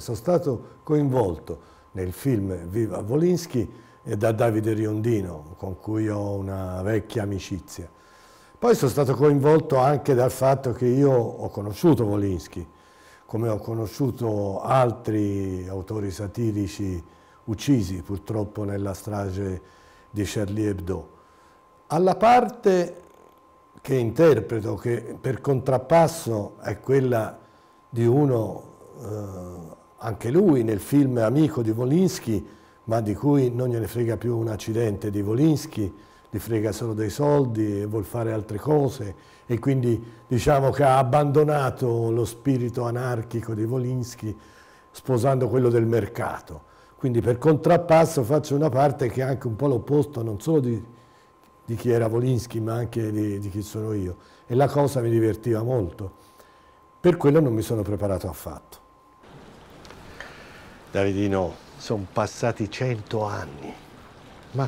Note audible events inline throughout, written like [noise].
Sono stato coinvolto nel film Viva Volinsky da Davide Riondino, con cui ho una vecchia amicizia. Poi sono stato coinvolto anche dal fatto che io ho conosciuto Volinsky, come ho conosciuto altri autori satirici uccisi purtroppo nella strage di Charlie Hebdo. Alla parte che interpreto, che per contrappasso è quella di uno eh, anche lui nel film Amico di Volinsky, ma di cui non gliene frega più un accidente di Volinsky, gli frega solo dei soldi e vuol fare altre cose e quindi diciamo che ha abbandonato lo spirito anarchico di Volinsky sposando quello del mercato. Quindi per contrappasso faccio una parte che è anche un po' l'opposto non solo di, di, chi era Volinsky ma anche di, di chi sono io e la cosa mi divertiva molto. Per quello non mi sono preparato affatto. Davidino, sono passati cento anni, ma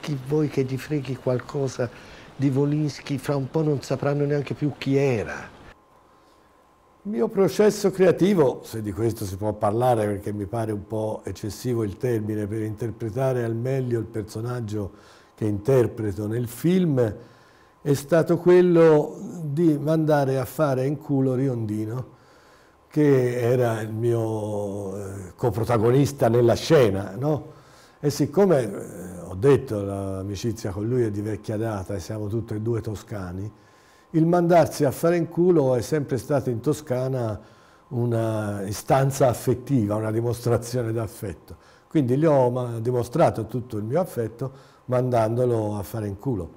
chi vuoi che gli freghi qualcosa di Volinsky fra un po' non sapranno neanche più chi era. Il mio processo creativo, se di questo si può parlare perché mi pare un po' eccessivo il termine, per interpretare al meglio il personaggio che interpreto nel film, è stato quello di mandare a fare in culo Riondino, che era il mio coprotagonista nella scena, no? E siccome, eh, ho detto, l'amicizia con lui è di vecchia data e siamo tutti e due toscani, il mandarsi a fare in culo è sempre stato in Toscana una istanza affettiva, una dimostrazione d'affetto. Quindi gli ho dimostrato tutto il mio affetto mandandolo a fare in culo.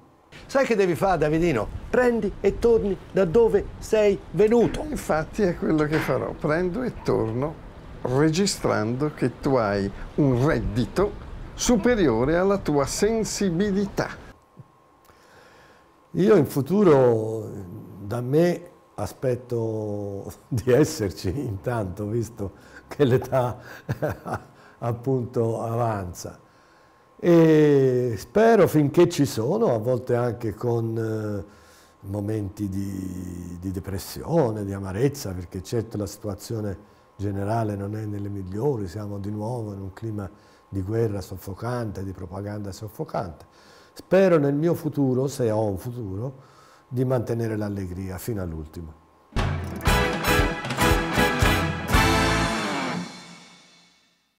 Sai che devi fare, Davidino? Prendi e torni da dove sei venuto. Infatti è quello che farò, prendo e torno registrando che tu hai un reddito superiore alla tua sensibilità. Io in futuro da me aspetto di esserci intanto, visto che l'età [laughs] appunto avanza. E spero finché ci sono, a volte anche con eh, momenti di, di depressione, di amarezza, perché certo la situazione generale non è nelle migliori, siamo di nuovo in un clima di guerra soffocante, di propaganda soffocante. Spero nel mio futuro, se ho un futuro, di mantenere l'allegria fino all'ultimo.